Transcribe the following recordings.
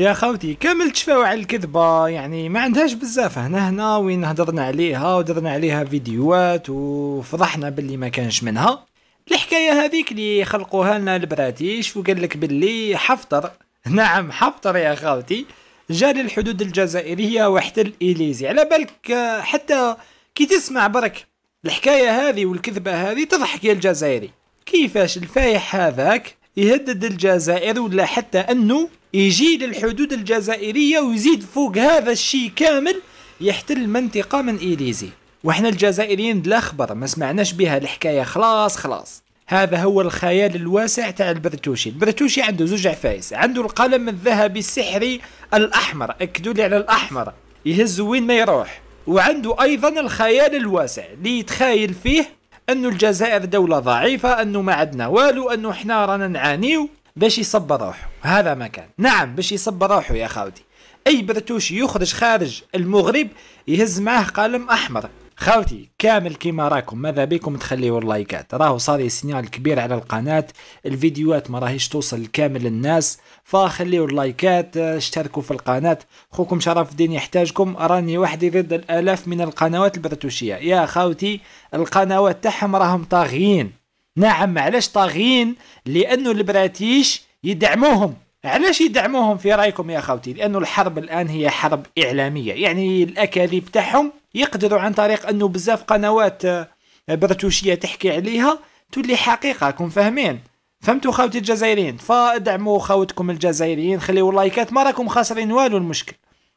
يا خوتي كامل تشفاو على الكذبة يعني ما عندهاش بزاف هنا هنا وين هضرنا عليها ودرنا عليها فيديوهات وفضحنا باللي ما كانش منها الحكاية هذيك اللي خلقوها لنا البراتيش وقال لك باللي حفتر نعم حفتر يا خوتي جا للحدود الجزائرية واحتل الإليزي على بالك حتى كي تسمع برك الحكاية هذه والكذبة هذه تضحك يا الجزائري كيفاش الفايح هذاك يهدد الجزائر ولا حتى أنه يجي للحدود الجزائرية ويزيد فوق هذا الشيء كامل يحتل منطقة من ايليزي وإحنا الجزائريين لا خبر ما سمعناش بها الحكاية خلاص خلاص هذا هو الخيال الواسع تاع البرتوشي البرتوشي عنده زوج عفايس عنده القلم الذهبي السحري الأحمر أكدوا لي على الأحمر يهز وين ما يروح وعنده أيضا الخيال الواسع اللي يتخايل فيه أنه الجزائر دولة ضعيفة أنه ما عندنا والو أنه إحنا رانا نعانيو باش يصب روحه هذا ما كان نعم باش يصب روحه يا خاوتي اي برتوشي يخرج خارج المغرب يهز معاه قلم احمر خاوتي كامل كيما راكم ماذا بكم تخليوا اللايكات راهو صار سينيال كبير على القناة الفيديوهات ما راهيش توصل لكامل الناس فخليوا اللايكات آه، اشتركوا في القناة خوكم شرف الدين يحتاجكم راني وحدي ضد الالاف من القنوات البرتوشية يا خاوتي القنوات تاعهم راهم طاغيين نعم علاش طاغيين لانه البراتيش يدعموهم علاش يدعموهم في رايكم يا خوتي لانه الحرب الان هي حرب اعلاميه يعني الاكاذيب تاعهم يقدروا عن طريق انه بزاف قنوات آه، برتوشيه تحكي عليها تولي حقيقه كون فاهمين فهمتوا خوتي الجزائريين فادعموا خوتكم الجزائريين خليوا لايكات ما راكم خاسرين والو المشكل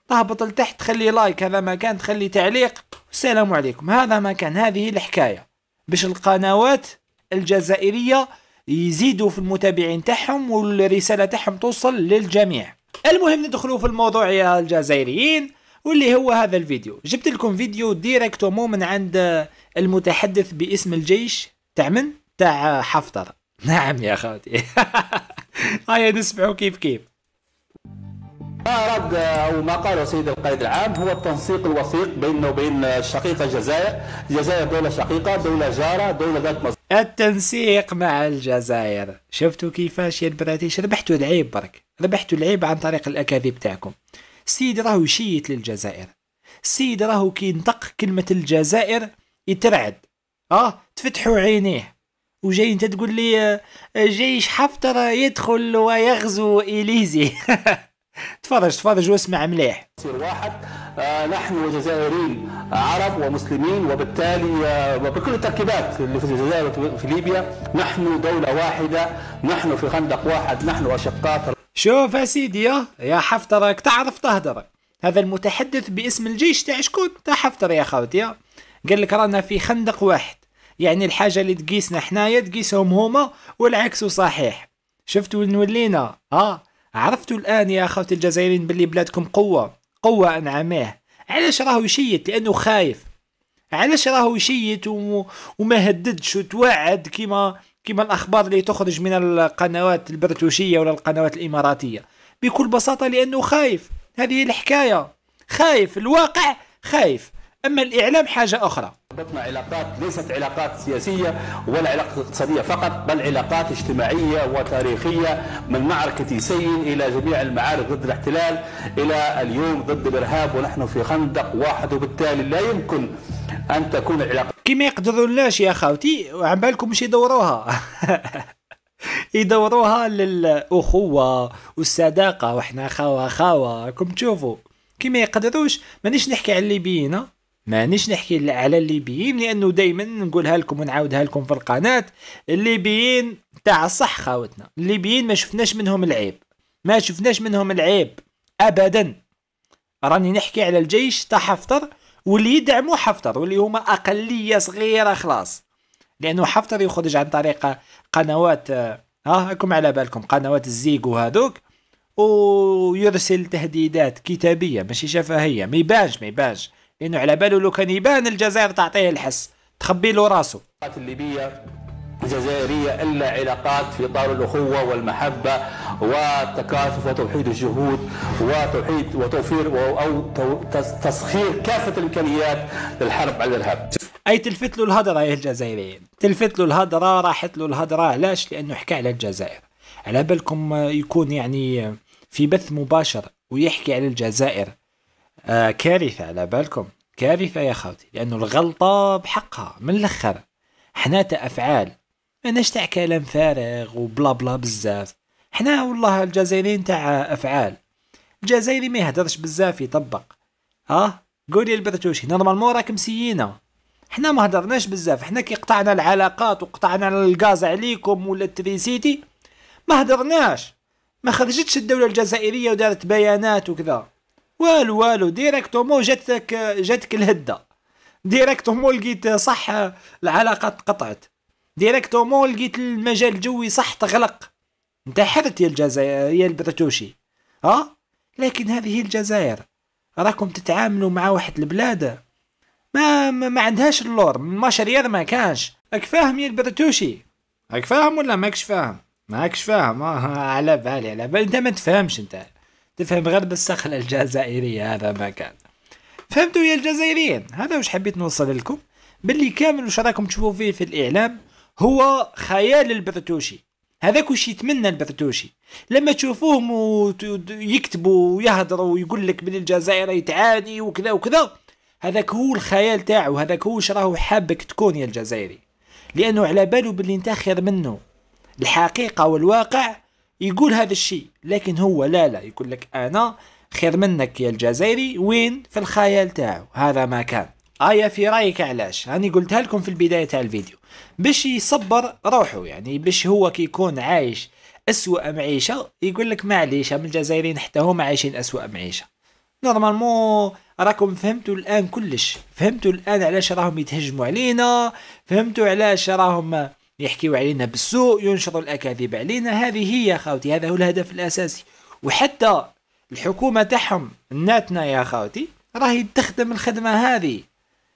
تهبط لتحت خلي لايك هذا ما كان تخلي تعليق والسلام عليكم هذا ما كان هذه الحكايه باش القنوات الجزائرية يزيدوا في المتابعين تاعهم والرسالة تاعهم توصل للجميع المهم ندخلوا في الموضوع يا الجزائريين واللي هو هذا الفيديو جبت لكم فيديو ديريكتومون من عند المتحدث باسم الجيش تاع من تاع حفتر نعم يا خوتي هيا نسمعوا كيف كيف ما أراد أو ما قاله سيد القائد العام هو التنسيق الوثيق بيننا وبين الشقيقة الجزائر الجزائر دولة شقيقة دولة جارة دولة ذات مصدر التنسيق مع الجزائر شفتوا كيفاش يا البراتيش ربحتوا العيب برك ربحتوا العيب عن طريق الاكاذيب تاعكم السيد راهو يشيت للجزائر السيد راهو كي ينطق كلمه الجزائر يترعد اه تفتحوا عينيه وجاي انت تقول لي آه، جيش حفتر يدخل ويغزو اليزي تفضل تفضل واسمع مليح سير واحد آه نحن جزائريين آه، عرب ومسلمين وبالتالي آه وبكل التركيبات اللي في الجزائر في ليبيا نحن دولة واحدة نحن في خندق واحد نحن أشقاء شوف يا سيدي يا حفترك تعرف تهدر هذا المتحدث باسم الجيش تاع شكون تاع حفتر يا خوتي قال لك رانا في خندق واحد يعني الحاجة اللي تقيسنا حنايا تقيسهم هما والعكس صحيح شفتوا وين ولينا ها عرفت الآن يا أخوة الجزائريين باللي بلادكم قوة قوة أنعماه علاش راهو يشيت لأنه خايف علاش راهو يشيت وما هددش وتوعد كيما كيما الأخبار اللي تخرج من القنوات البرتوشية ولا القنوات الإماراتية بكل بساطة لأنه خايف هذه الحكاية خايف الواقع خايف أما الإعلام حاجة أخرى ربطنا علاقات ليست علاقات سياسية ولا علاقات اقتصادية فقط بل علاقات اجتماعية وتاريخية من معركة سين إلى جميع المعارك ضد الاحتلال إلى اليوم ضد الإرهاب ونحن في خندق واحد وبالتالي لا يمكن أن تكون العلاقات كما لاش يا خاوتي وعن بالكم مش يدوروها يدوروها للأخوة والصداقة وإحنا خاوة خاوة كم تشوفوا كما يقدروش مانيش نحكي على الليبيين مانيش نحكي على الليبيين لانه دائما نقولها لكم ونعاودها لكم في القناه الليبيين تاع الصح خاوتنا الليبيين ما شفناش منهم العيب ما شفناش منهم العيب ابدا راني نحكي على الجيش تاع حفتر واللي يدعموا حفتر واللي هما اقليه صغيره خلاص لانه حفتر يخرج عن طريق قنوات ها هاكم على بالكم قنوات الزيق وهذوك ويرسل تهديدات كتابيه ماشي شفهيه ما يبانش ما يبانش لانه على باله لو كان يبان الجزائر تعطيه الحس تخبي له راسه الليبيه الجزائرية إلا علاقات في إطار الأخوة والمحبة والتكاثف وتوحيد الجهود وتوحيد وتوفير أو تسخير كافة الإمكانيات للحرب على الإرهاب أي تلفت له الهضرة يا الجزائريين تلفت له الهضرة راحت له الهضرة علاش لأنه حكى على الجزائر على بالكم يكون يعني في بث مباشر ويحكي على الجزائر آه كارثه على بالكم كارثه يا خوتي لانه الغلطه بحقها من الاخر حنا تا افعال ماناش تاع كلام فارغ وبلا بلا بزاف حنا والله الجزائريين تاع افعال الجزائري ما يهدرش بزاف يطبق اه قولي البرتوشي نورمالمون راك مسيينا حنا ما هدرناش بزاف حنا كي قطعنا العلاقات وقطعنا الغاز عليكم ولا التريسيتي ما هدرناش ما خرجتش الدوله الجزائريه ودارت بيانات وكذا والو والو ديريكتومون جاتك جاتك الهده ديريكتومون لقيت صح العلاقه تقطعت ديريكتومون لقيت المجال الجوي صح تغلق انت حرت يا الجزائر يا البرتوشي ها لكن هذه هي الجزائر راكم تتعاملوا مع واحد البلاد ما ما, ما عندهاش اللور ما شريار ما كانش راك فاهم يا البرتوشي راك فاهم ولا ماكش فاهم ماكش فاهم آه، على بالي على بالي انت ما تفهمش انت تفهم غير بالسخلة الجزائرية هذا ما كان فهمتوا يا الجزائريين هذا وش حبيت نوصل لكم باللي كامل وش راكم تشوفوا فيه في الإعلام هو خيال البرتوشي هذاك وش يتمنى البرتوشي لما تشوفوهم يكتبوا ويهضروا ويقول لك بلي الجزائر يتعاني وكذا وكذا هذاك هو الخيال تاعو هذاك هو راهو حابك تكون يا الجزائري لانه على باله باللي انت خير منه الحقيقه والواقع يقول هذا الشيء لكن هو لا لا يقول لك أنا خير منك يا الجزائري وين في الخيال تاعو هذا ما كان ايا في رايك علاش راني قلتها لكم في البداية تاع الفيديو باش يصبر روحه يعني باش هو كي يكون عايش أسوأ معيشة يقول لك معليش هم الجزائريين حتى هما عايشين أسوأ معيشة نورمالمون راكم فهمتوا الان كلش فهمتوا الان علاش راهم يتهجموا علينا فهمتوا علاش راهم يحكيوا علينا بالسوء ينشروا الأكاذيب علينا هذه هي يا خاوتي هذا هو الهدف الأساسي وحتى الحكومة تاعهم ناتنا يا خاوتي راهي تخدم الخدمة هذه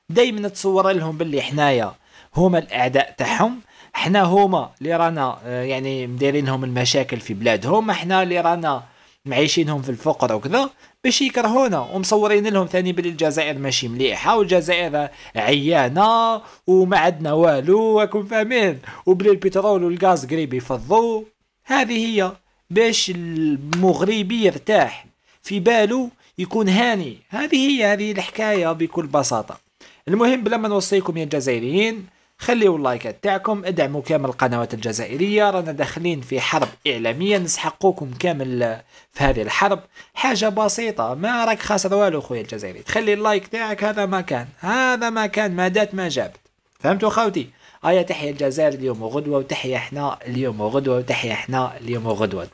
دايما تصور لهم باللي حنايا هما الأعداء تاعهم حنا هما اللي رانا آه، يعني مديرينهم المشاكل في بلادهم حنا اللي رانا معيشينهم في الفقر وكذا باش يكرهونا ومصورين لهم ثاني بلي الجزائر ماشي مليحه والجزائر عيانه وما عندنا والو راكم فاهمين وبلي البترول والغاز قريب يفضوا هذه هي باش المغربي يرتاح في باله يكون هاني هذه هي هذه الحكايه بكل بساطه المهم بلا ما نوصيكم يا الجزائريين خليوا اللايكات تاعكم ادعموا كامل القنوات الجزائرية رانا داخلين في حرب إعلامية نسحقوكم كامل في هذه الحرب حاجة بسيطة ما راك خاسر والو خويا الجزائري تخلي اللايك تاعك هذا ما كان هذا ما كان ما دات ما جابت فهمتوا خاوتي ايا تحيا الجزائر اليوم وغدوة وتحيا احنا اليوم وغدوة وتحيا احنا اليوم وغدوة